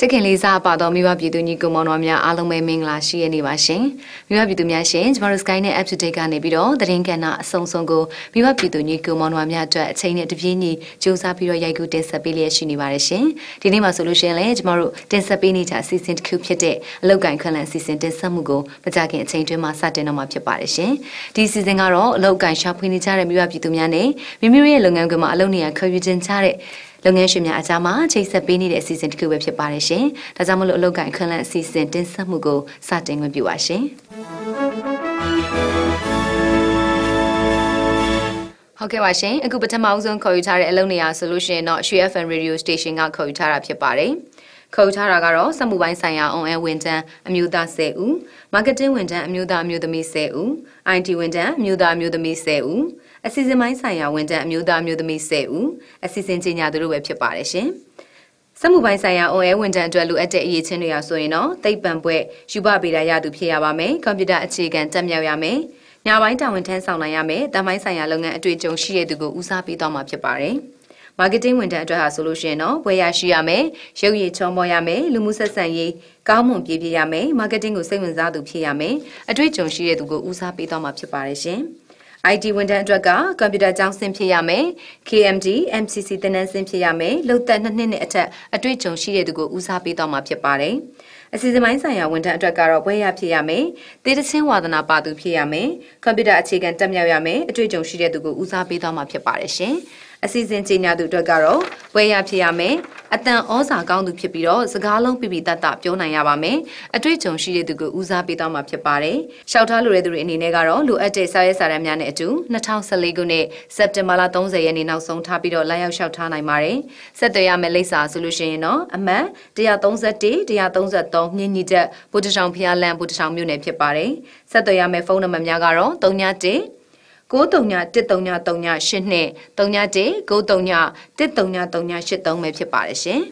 ချစ်ခင်လေးစားပါတော်မိဘပြည်သူညီကောင်မောင်တော်များအားလုံးပဲမင်္ဂလာရှိရနေပါရှင်မိဘပြည်သူများရှင်ကျမတို့ Sky နဲ့ App Today ကနေပြီးတော့သတင်းကဏ္ဍအစုံစုံကိုမိဘပြည်သူညီကောင်မောင်တော်များအတွက်အချိန်နဲ့တပြေးညီစူးစမ်းပြီးတော့ရိုက်ကူးတင်ဆက်ပေးလျက်ရှိနေပါတယ်ရှင်ဒီနေ့မှာဆိုလို့ရှိရင်လည်းကျမတို့တင်ဆက်ပေးနေကြ season တစ်ခုဖြစ်တဲ့အလောက်ကန်ခန့်လန် season တင်ဆက်မှုကိုမကြခင်အချိန်တွင်းမှာစတင်တော့မှာဖြစ်ပါတယ်ရှင်ဒီ season ကတော့အလောက်ကန်ရှာဖွေနေကြတဲ့မိဘပြည်သူများနဲ့မိမိတို့ရဲ့လုပ်ငန်းခွင်မှာအလုပ်နေရာခွင့်ပြုခြင်းချတဲ့လုပ်ငန်းရှင်များအကြားမှာချိတ်ဆက်ပေးနေတဲ့အစီအစဉ်တစ်ခုပဲဖြစ်ပါတယ်ရှင်။ဒါကြောင့်မလို့အလုပ်ကိုင်ခွင့်လန်းအစီအစဉ်တင်ဆက်မှုကိုစတင်ခွင့်ပြုပါရှင်။ဟုတ်ကဲ့ပါရှင်အခုပထမအဦးဆုံးခေါ်ယူထားတဲ့အလုပ်နေရာဆိုလို့ရှိရင်တော့ Shui FM Radio Station ကခေါ်ယူထားတာဖြစ်ပါတယ်။ခုတ်ထားတာကတော့စက်မှုပိုင်းဆိုင်ရာအွန်အဲဝန်ထမ်းအမျိုးသား10ဦး၊ marketing ဝန်ထမ်းအမျိုးသားအမျိုးသမီး10ဦး၊ IT ဝန်ထမ်းအမျိုးသားအမျိုးသမီး10ဦး၊အစီအစဉ်ပိုင်းဆိုင်ရာဝန်ထမ်းအမျိုးသားအမျိုးသမီး10ဦး။အစီအစဉ်ကြီးညာသူတို့ပဲဖြစ်ပါတယ်ရှင်။စက်မှုပိုင်းဆိုင်ရာအွန်အဲဝန်ထမ်းအတွက်လိုအပ်တဲ့အရေးချင်းတွေအရဆိုရင်တော့သိပ္ပံပွဲယူပဗေဒရသူဖြစ်ရပါမယ်ကွန်ပျူတာအခြေခံတက်မြောက်ရမယ်ညပိုင်းတာဝန်ထမ်းဆောင်နိုင်ရမယ်တမိုင်းဆိုင်ရာလုပ်ငန်းအတွေ့အကြုံရှိတဲ့သူကိုဦးစားပေးသွားမှာဖြစ်ပါတယ်။ marketing ဝန်ထမ်းအတွက်ဟာဆိုလို့ရှိရင်တော့ပွဲရရှိရမယ်၊ရုပ်ရည်ချောမောရမယ်၊လူမှုဆက်ဆံရေးကောင်းမွန်ပြည့်ပြည့်ရမယ်၊ marketing ကိုစိတ်ဝင်စားသူဖြစ်ရမယ်။အတွေ့အကြုံရှိတဲ့သူကိုဦးစားပေးသွားမှာဖြစ်ပါတယ်ရှင်။ IT ဝန်ထမ်းအတွက်ကကွန်ပျူတာကျောင်းဆင်ဖြစ်ရမယ်။ KMD MCC သင်တန်းဆင်ဖြစ်ရမယ်။လုံသက်နှစ်နှစ်နဲ့အထက်အတွေ့အကြုံရှိတဲ့သူကိုဦးစားပေးသွားမှာဖြစ်ပါတယ်။အစီအစဉ်ပိုင်းဆိုင်ရာဝန်ထမ်းအတွက်ကတော့ဘွဲရဖြစ်ရမယ်။သေတချင်းဝါသနာပါသူဖြစ်ရမယ်။ကွန်ပျူတာအခြေခံတက်မြောက်ရမယ်။အတွေ့အကြုံရှိတဲ့သူကိုဦးစားပေးသွားမှာဖြစ်ပါတယ်ရှင်။အစီအစဉ်ကြီးညာသူအတွက်ကတော့ဝယ်ရဖြစ်ရမယ်အတန်ဩစာကောင်းသူဖြစ်ပြီးတော့စကားလုံးပြပြတတ်တပြောနိုင်ရပါမယ်အတွေ့အကြုံရှိတဲ့သူကိုဦးစားပေးသွားမှာဖြစ်ပါတယ်ရှောက်ထားလိုတဲ့သူတွေအနေနဲ့ကတော့လိုအပ်တဲ့စာရဲစာတမ်းများနဲ့အတူ2014ခုနှစ်စက်တင်ဘာလ30ရက်နေ့နောက်ဆုံးထားပြီးတော့လာရောက်ရှောက်ထားနိုင်ပါတယ်ဆက်သွယ်ရမယ့်လိပ်စာဆိုလို့ရှိရင်တော့အမှန်131 133မြင့်ညီတက်ဗုဒ္ဓဆောင်ဖျားလန်ဗုဒ္ဓဆောင်မြို့နယ်ဖြစ်ပါတယ်ဆက်သွယ်ရမယ့်ဖုန်းနံပါတ်များကတော့331 9391338နဲ့3979391338ပဲဖြစ်ပါတယ်ရှင်။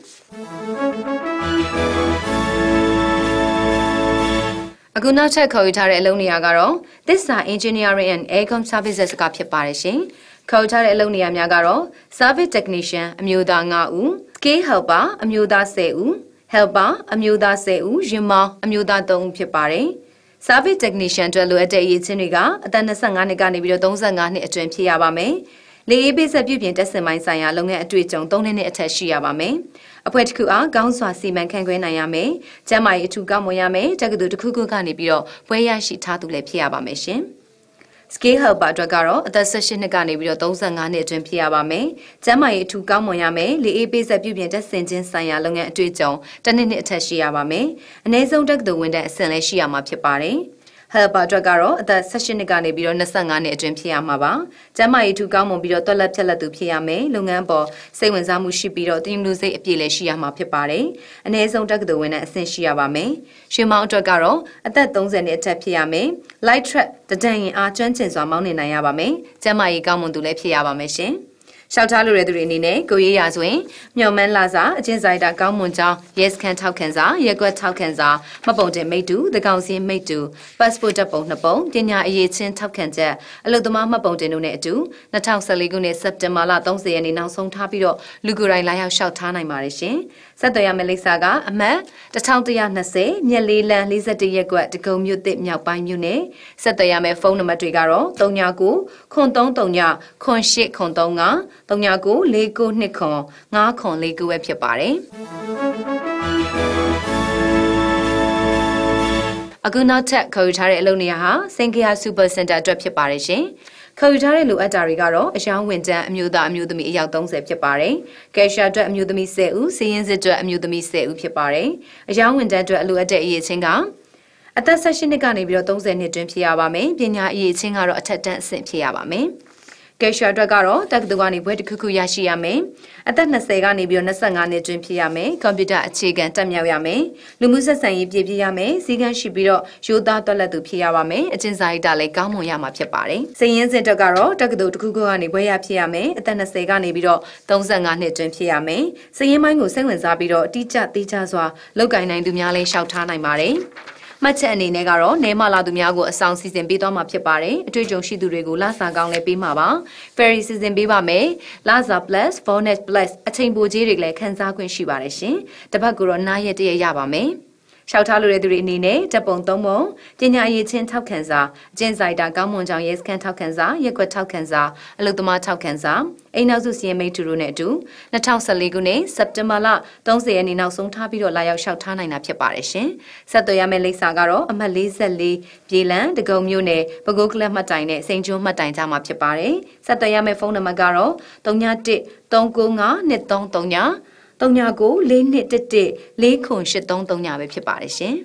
အခုနောက်ထပ်ခေါ်ယူထားတဲ့အလုံးနေရာကတော့ Tissa Engineering and Aircom Services ကဖြစ်ပါတယ်ရှင်။ခေါ်ယူထားတဲ့အလုံးနေရာများကတော့ Service Technician အမျိုးသား9ဦး၊ Skill Helper အမျိုးသား10ဦး helper အမျိုးသား10ဦးရင်မောင်းအမျိုးသား3ဦးဖြစ်ပါတယ်။ Service Technician အတွက်လိုအပ်တဲ့အရေးချင်းတွေကအသက်25နှစ်ကနေပြီးတော့35နှစ်အတွင်းဖြစ်ရပါမယ်။လေအေးပိဆက်ပြုပြင်တက်ဆင်ပိုင်းဆိုင်ရာလုပ်ငန်းအတွေ့အကြုံ3နှစ်နဲ့အထက်ရှိရပါမယ်။အဖွဲ့တစ်ခုအားကောင်းစွာစီမံခန့်ခွဲနိုင်ရမယ်။ကျန်းမာရေးအထူးကောင်းမွန်ရမယ်။တက္ကသိုလ်တစ်ခုခုကနေပြီးတော့ပွဲရရှိထားသူလည်းဖြစ်ရပါမယ်ရှင်။ Scale Helper အတွက်ကတော့အသက်18နှစ်ကနေပြီးတော့35နှစ်အတွင်းဖြစ်ရပါမယ်။ကျန်းမာရေးအထူးကောင်းမွန်ရမယ်။လေအေးပေးဆက်ပြုပြင်တက်ဆင်ခြင်းဆိုင်ရာလုပ်ငန်းအတွေ့အကြုံတစ်နှစ်နှစ်အထက်ရှိရပါမယ်။အနည်းဆုံးတက္ကသိုလ်ဝင်တဲ့အဆင့်လည်းရှိရမှာဖြစ်ပါတယ်။ Helper အတွက်ကတော့အသက်16နှစ်ကနေပြီးတော့25နှစ်အတွင်းဖြစ်ရမှာပါ။ကျန်းမာရေးထူကောင်းမွန်ပြီးတော့တွက်လက်ဖြက်လက်သူဖြစ်ရမယ်။လုပ်ငန်းပေါ်စိတ်ဝင်စားမှုရှိပြီးတော့တင်လူစိတ်အပြည့်လည်းရှိရမှာဖြစ်ပါတယ်။အနည်းဆုံးတက္ကသိုလ်ဝင်တဲ့အဆင့်ရှိရပါမယ်။ရွှေမောင်းအတွက်ကတော့အသက်30နှစ်အထက်ဖြစ်ရမယ်။ Light Track တဒံရင်အားကျွမ်းကျင်စွာမောင်းနေနိုင်ရပါမယ်။ကျန်းမာရေးကောင်းမွန်သူလည်းဖြစ်ရပါမယ်ရှင်။ရှောက်ထားလိုတဲ့သူတွေအနေနဲ့ကိုရေးရာဆိုရင်မျော်မှန်းလာစာအချင်းဆိုင်တာကောင်းမွန်ကြောင်းရဲစခန်းထောက်ခံစာရက်ကွက်ထောက်ခံစာမပုံတင်မိတူသကောင်စင်းမိတူပတ်စပို့တပ်ပုံနှစ်ပုံပညာအရေးချင်းထောက်ခံချက်အလုပ်သမားမှတ်ပုံတင်တို့နဲ့အတူ2014ခုနှစ်စက်တင်ဘာလ30ရက်နေ့နောက်ဆုံးထားပြီးတော့လူကိုယ်တိုင်လာရောက်ရှောက်ထားနိုင်ပါတယ်ရှင်ဆက်သွယ်ရမယ့်လိပ်စာကအမှတ်1120မြက်လေးလန်း41ရက်ကွက်တကုံမြို့သစ်မြောက်ပိုင်းမြို့နယ်ဆက်သွယ်ရမယ့်ဖုန်းနံပါတ်တွေကတော့39 033 98 039 3994 4929 949ပဲဖြစ်ပါတယ်။အခုနောက်ထပ်ခေါ်ယူထားတဲ့အလုပ်နေရာဟာစင်ကယာစူပါစင်တာအတွက်ဖြစ်ပါတယ်ရှင်။ခေါ်ယူထားတဲ့လိုအပ်တာတွေကတော့အယောင်းဝင်တန်းအမျိုးသားအမျိုးသမီးအယောက်30ဖြစ်ပါတယ်။ကယ်ရှာအတွက်အမျိုးသမီး10ဦး၊စီးရင်စစ်အတွက်အမျိုးသမီး10ဦးဖြစ်ပါတယ်။အယောင်းဝင်တန်းအတွက်လိုအပ်တဲ့အရေးချင်းကအသက်16နှစ်ကနေပြီးတော့30နှစ်တွင်ဖြစ်ရပါမယ်။ပညာအရေးချင်းကတော့အထက်တန်းအဆင့်ဖြစ်ရပါမယ်။ကက်ရှာအတွက်ကတော့တက္ကသိုလ်ကနေဘွဲတစ်ခုခုရရှိရမယ်။အသက်20ကနေပြီးတော့25နှစ်အတွင်းဖြစ်ရမယ်။ကွန်ပျူတာအခြေခံတက်မြောက်ရမယ်။လူမှုဆက်ဆံရေးပြည့်ပြည့်ရမယ်။စည်းကမ်းရှိပြီးတော့ရိုးသားတွက်လက်သူဖြစ်ရပါမယ်။အကျဉ်းစာရိတ်တာလည်းကောင်းမွန်ရမှာဖြစ်ပါတယ်။စိတ်ရင်းစစ်တက်ကတော့တက္ကသိုလ်တစ်ခုခုကနေဘွဲရဖြစ်ရမယ်။အသက်20ကနေပြီးတော့35နှစ်အတွင်းဖြစ်ရမယ်။စိတ်ရင်းပိုင်းကိုစိတ်ဝင်စားပြီးတော့အတိအကျသေးချစွာလောက်ကင်နိုင်သူများလည်းရှောက်ထားနိုင်ပါတယ်။မှတ်ချက်အနေနဲ့ကတော့နဲမလာသူများကိုအဆောင်စီစဉ်ပေးသွားမှာဖြစ်ပါတယ်အတွေ့အကြုံရှိသူတွေကိုလစာကောင်းလည်းပေးမှာပါ ferry စီစဉ်ပေးပါမယ်လစာ plus bonus plus အချိန်ပိုကြီးတွေလည်းခန်းစားခွင့်ရှိပါတယ်ရှင်တပတ်ကတော့နားရက်တရက်ရပါမယ်လျှောက်ထားလိုတဲ့သူတွေအနေနဲ့တပ်ပုံ၃ပုံပညာအရေးချင်းထောက်ခံစာအကျင့်ဆိုင်တာကောင်းမွန်ကြောင်းရဲစခန်းထောက်ခံစာရက်ွက်ထောက်ခံစာအလုပ်သမားထောက်ခံစာအိမ်နောက်စုစီရင်မိတ်သူတို့နဲ့အတူ2014ခုနှစ်စက်တင်ဘာလ30ရက်နေ့နောက်ဆုံးထားပြီးတော့လာရောက်လျှောက်ထားနိုင်တာဖြစ်ပါတယ်ရှင်ဆက်သွယ်ရမယ့်လိပ်စာကတော့အမှတ်44ပြေလန်ဒဂုံမြို့နယ်ပဲခူးကလပ်မှတ်တိုင်နဲ့စိန်ကျွန်းမှတ်တိုင်ကြားမှာဖြစ်ပါတယ်ဆက်သွယ်ရမယ့်ဖုန်းနံပါတ်ကတော့313 395 2339 3994211483ပဲဖြစ်ပါတယ်ရှင်။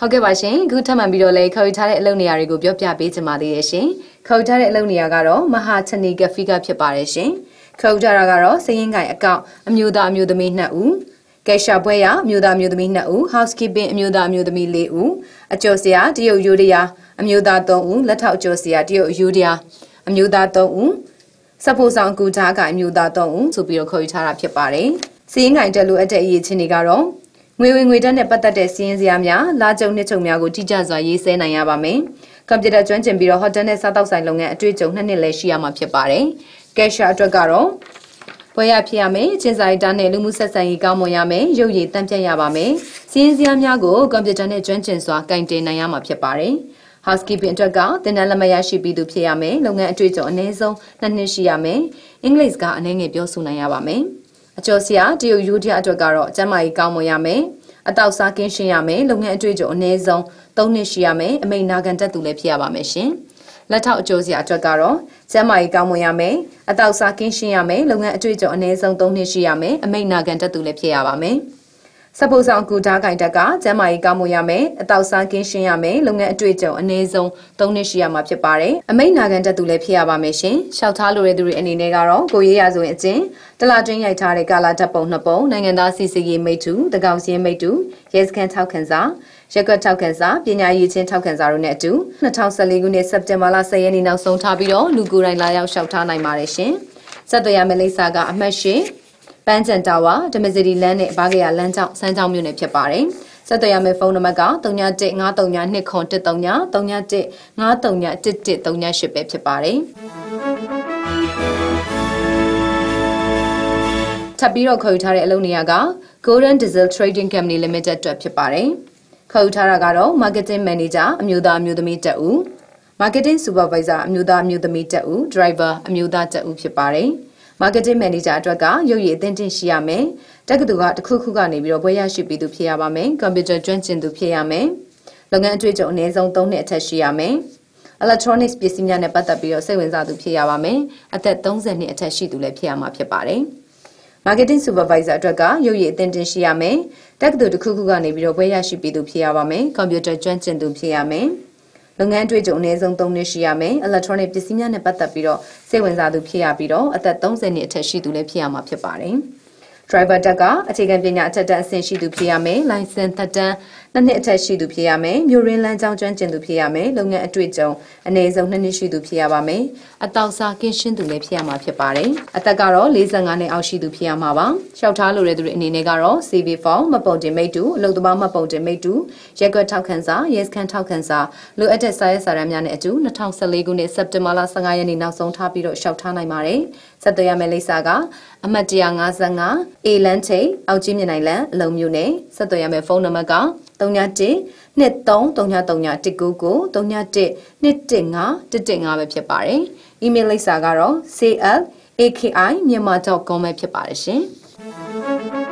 ဟုတ်ကဲ့ပါရှင်အခုထပ်မံပြီးတော့လဲခေါ်ယူထားတဲ့အလုပ်နေရာတွေကိုပြောပြပေးချင်ပါသေးတယ်ရှင်။ခေါ်ယူထားတဲ့အလုပ်နေရာကတော့မဟာချနီကဖီကဖြစ်ပါတယ်ရှင်။ခေါ်ယူထားတာကတော့စရင်ကိုင်အကောင့်အမျိုးသားအမျိုးသမီး2ဦးကဲရှာပွဲရအမျိုးသားအမျိုးသမီး2ဦး housekeeping အမျိုးသားအမျိုးသမီး4ဦးအကျော်စရာတရုတ်ယူရီးယားအမျိုးသား3ဦးလက်ထောက်အကျော်စရာတရုတ်ယူရီးယားအမျိုးသား3ဦးစပ်ဖို့ဆောင်ကူတာကမျိုးသား၃ဦးဆိုပြီးတော့ခေါ်ယူထားတာဖြစ်ပါတယ်။စီးရင်ကိုင်တက်လိုအပ်တဲ့အရေးချင်းတွေကတော့ငွေဝင်ငွေတက်နဲ့ပတ်သက်တဲ့စီးရင်စရာများ၊လာကြုံနှစ်ချုပ်များကိုတိကျစွာရေးဆဲနိုင်ရပါမယ်။ကွန်ပျူတာကျွမ်းကျင်ပြီးတော့ဟိုတယ်နဲ့စားသောက်ဆိုင်လုပ်ငန်းအတွေ့အကြုံနှစ်နှစ်လည်းရှိရမှာဖြစ်ပါတယ်။ကက်ရှာအတွက်ကတော့ပွဲရဖြစ်ရမယ်၊ချင်းစာရိုက်တာနဲ့လူမှုဆက်ဆံရေးကောင်းမွန်ရမယ်၊ရုပ်ရည်တန့်ပြတ်ရပါမယ်။စီးရင်စရာများကိုကွန်ပျူတာနဲ့ကျွမ်းကျင်စွာကင်တင်နိုင်ရမှာဖြစ်ပါတယ်။ housekeeping အတွက်ကသင်တန်းလက်မှတ်ရရှိပြီးသူဖြစ်ရမယ်လုပ်ငန်းအတွေ့အကြုံအနည်းဆုံး2နှစ်ရှိရမယ်အင်္ဂလိပ်စကားအနည်းငယ်ပြောဆိုနိုင်ရပါမယ်အကျော်ဆရာတရုတ်ယူဒီယာအတွက်ကတော့ကျန်းမာရေးကောင်းမွန်ရမယ်အတောက်စားကင်းရှင်းရမယ်လုပ်ငန်းအတွေ့အကြုံအနည်းဆုံး3နှစ်ရှိရမယ်အမိန်နာခံတတ်သူလည်းဖြစ်ရပါမယ်ရှင်လက်ထောက်အကျိုးစရာအတွက်ကတော့ကျန်းမာရေးကောင်းမွန်ရမယ်အတောက်စားကင်းရှင်းရမယ်လုပ်ငန်းအတွေ့အကြုံအနည်းဆုံး3နှစ်ရှိရမယ်အမိန်နာခံတတ်သူလည်းဖြစ်ရပါမယ်စပူဆောင်ကူတားကင်တက်ကကျမ်းမာရေးကောင်းမှုရမယ်အတောက်စားကင်းရှင်းရမယ်လုပ်ငန်းအတွေ့အကြုံအနည်းဆုံး၃နှစ်ရှိရမှာဖြစ်ပါတယ်အမိတ်နာခံတက်သူလည်းဖြစ်ရပါမယ်ရှင်ရှောက်ထားလိုတဲ့သူတွေအနေနဲ့ကတော့ကိုရေးရဆိုရင်အကျဉ်တလာတွင်းရိုက်ထားတဲ့ကာလာတပ်ပုံနှစ်ပုံနိုင်ငံသားစီစီရေးမိတ်တူတကောင်စင်းမိတ်တူရဲစခန်းထောက်ခံစာရက်ကွက်ထောက်ခံစာပညာရေးချင်းထောက်ခံစာတို့နဲ့အတူ2014ခုနှစ်စက်တင်ဘာလ10ရက်နေ့နောက်ဆုံးထားပြီးတော့လူကိုယ်တိုင်လာရောက်ရှောက်ထားနိုင်ပါတယ်ရှင်ဆက်သွယ်ရမယ့်လိပ်စာကအမှတ်ရှင်ပန်းကျန်တာဝါဓမ္မစရီလမ်းနဲ့ဘာကရလမ်းကြောင်းစမ်းကြောင်းမြို့နယ်ဖြစ်ပါတယ်။ဆက်သွယ်ရမယ့်ဖုန်းနံပါတ်က3919322339 3919311138ပဲဖြစ်ပါတယ်။ထပ်ပြီးတော့ခေါ်ယူထားတဲ့အလုပ်နေရာက Golden Diesel Trading Company Limited အတွက်ဖြစ်ပါတယ်။ခေါ်ယူထားတာကတော့ Marketing Manager အမျိုးသားအမျိုးသမီးတက်ဦး Marketing Supervisor အမျိုးသားအမျိုးသမီးတက်ဦး Driver အမျိုးသားတက်ဦးဖြစ်ပါတယ်။ marketing manager အတွက်ကရုပ်ရည်အသင့်တင်ရှိရမယ်တက္ကသိုလ်ကတစ်ခုခုကနေပြီးတော့ဘွဲရရှိပြီးသူဖြစ်ရပါမယ်ကွန်ပျူတာကျွမ်းကျင်သူဖြစ်ရမယ်လုပ်ငန်းအတွေ့အကြုံအနည်းဆုံး3နှစ်အထက်ရှိရမယ် electronics ပစ္စည်းများနဲ့ပတ်သက်ပြီးတော့စိတ်ဝင်စားသူဖြစ်ရပါမယ်အသက်30နှစ်အထက်ရှိသူလည်းဖြစ်ရမှာဖြစ်ပါတယ် marketing supervisor အတွက်ကရုပ်ရည်အသင့်တင်ရှိရမယ်တက္ကသိုလ်တစ်ခုခုကနေပြီးတော့ဘွဲရရှိပြီးသူဖြစ်ရပါမယ်ကွန်ပျူတာကျွမ်းကျင်သူဖြစ်ရမယ်လုပ်ငန်းတွေ့ကြုံအနည်းဆုံး3နှစ်ရှိရမယ်။ electronic ပစ္စည်းများနဲ့ပတ်သက်ပြီးတော့စိတ်ဝင်စားသူဖြစ်ရပြီးတော့အသက်30နှစ်အထက်ရှိသူလည်းဖြစ်ရမှာဖြစ်ပါတယ်။ driver တက်ကအခြေခံပညာအထက်တန်းအဆင့်ရှိသူဖြစ်ရမယ်။ license သက်တမ်းနှစ်နှစ်အထက်ရှိသူဖြစ်ရမယ်မြို့ရင်းလမ်းကြောင်းကျွမ်းကျင်သူဖြစ်ရမယ်လုပ်ငန်းအတွေ့အကြုံအနည်းဆုံးနှစ်နှစ်ရှိသူဖြစ်ရပါမယ်အတောက်စားကင်းရှင်းသူလည်းဖြစ်ရမှာဖြစ်ပါတယ်အသက်ကတော့45နှစ်အောက်ရှိသူဖြစ်ရမှာပါလျှောက်ထားလိုတဲ့သူတွေအနေနဲ့ကတော့ CV form မပုံတင်မိတူအလုပ်သမားမပုံတင်မိတူရက်ွက်ထောက်ခံစာရဲစခန်းထောက်ခံစာလိုအပ်တဲ့စာရဲစာတမ်းများနဲ့အတူ2014ခုနှစ်စက်တင်ဘာလ15ရက်နေ့နောက်ဆုံးထားပြီးတော့လျှောက်ထားနိုင်ပါတယ်ဆက်သွယ်ရမယ့်လိပ်စာကအမှတ်155 A လန်းချိန်အောက်ကြီးမြနိုင်လန်းအလုံးမျိုးနဲ့ဆက်သွယ်ရမယ့်ဖုန်းနံပါတ်က0913331939115115ပဲဖြစ်ပါတယ်။ email လိပ်စာကတော့ sale@aki.myanmar.com ပဲဖြစ်ပါတယ်ရှင်။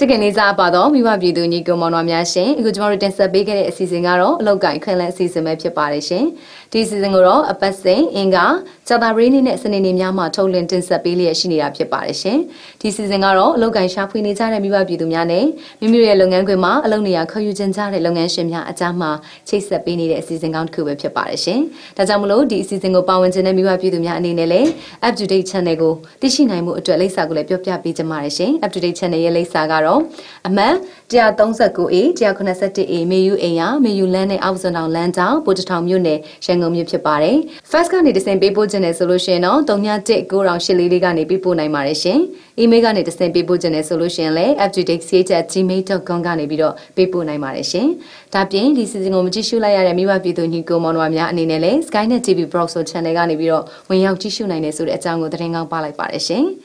ချစ်ခင်လေးစားပါတော့မိဘပြည်သူညီကောင်မောင်နှမများရှင်အခုကျွန်တော်တို့တင်ဆက်ပေးခဲ့တဲ့အစီအစဉ်ကတော့အလောက်ကိုင်ခွင့်လန်းအစီအစဉ်ပဲဖြစ်ပါတယ်ရှင်ဒီအစီအစဉ်ကိုတော့အပတ်စဉ်အင်္ဂါကြာသပတေးနေ့နဲ့စနေနေ့များမှာထုတ်လွှင့်တင်ဆက်ပေးလျက်ရှိနေတာဖြစ်ပါတယ်ရှင်ဒီအစီအစဉ်ကတော့အလောက်ကိုင်ရှာဖွေနေကြတဲ့မိဘပြည်သူများနဲ့မိမိရဲ့လုပ်ငန်းခွင်မှာအလုပ်နေရာခေါ်ယူခြင်းကြတဲ့လုပ်ငန်းရှင်များအကြမ်းမှာချိတ်ဆက်ပေးနေတဲ့အစီအစဉ်ကောင်းတစ်ခုပဲဖြစ်ပါတယ်ရှင်ဒါကြောင့်မလို့ဒီအစီအစဉ်ကိုပါဝင်ခြင်းတဲ့မိဘပြည်သူများအနေနဲ့လည်း up to date channel ကိုသိရှိနိုင်မှုအတွက်လိပ်စာကိုလည်းပြောပြပေးကြပါရရှင် up to date channel ရဲ့လိပ်စာကတော့ကတော့အမှန် 139A 191A မေယူအိမ်ရမေယူလန်းနဲ့အောက်စွန်တောင်လမ်းကြောင်းပို့တထောင်မြို့နယ်ရန်ကုန်မြို့ဖြစ်ပါတယ်။ Fast ကနေတစင်ပေးပို့ခြင်းနဲ့ဆိုလို့ရှိရင်တော့391984လေးကနေပေးပို့နိုင်ပါတယ်ရှင်။ Email ကနေတစင်ပေးပို့ခြင်းနဲ့ဆိုလို့ရှိရင်လည်း fgdxch@gmail.com ကနေပြီးတော့ပေးပို့နိုင်ပါတယ်ရှင်။ဒါပြင်ဒီစီစဉ်ကိုမကြည့်ရှုလိုက်ရတဲ့မိဘပြည်သူညီကိုမောင်နှမများအနေနဲ့လည်း Skynet TV Browser Channel ကနေပြီးတော့ဝင်ရောက်ကြည့်ရှုနိုင်တယ်ဆိုတဲ့အကြောင်းကိုသတင်းကောင်းပါလိုက်ပါတယ်ရှင်။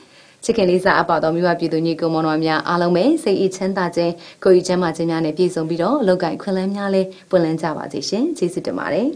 ချစ်ခင်လေးစားအပ်ပါတော်မိဘပြည်သူညီကိုမောင်နှမများအားလုံးပဲစိတ်အေးချမ်းသာခြင်းကိုယ်ရည်ချမ်းသာခြင်းများနဲ့ပြည့်စုံပြီးတော့အလောက်ကိုင်ခွင့်လန်းများလဲပွင့်လန်းကြပါစေရှင်ကျေးဇူးတင်ပါတယ်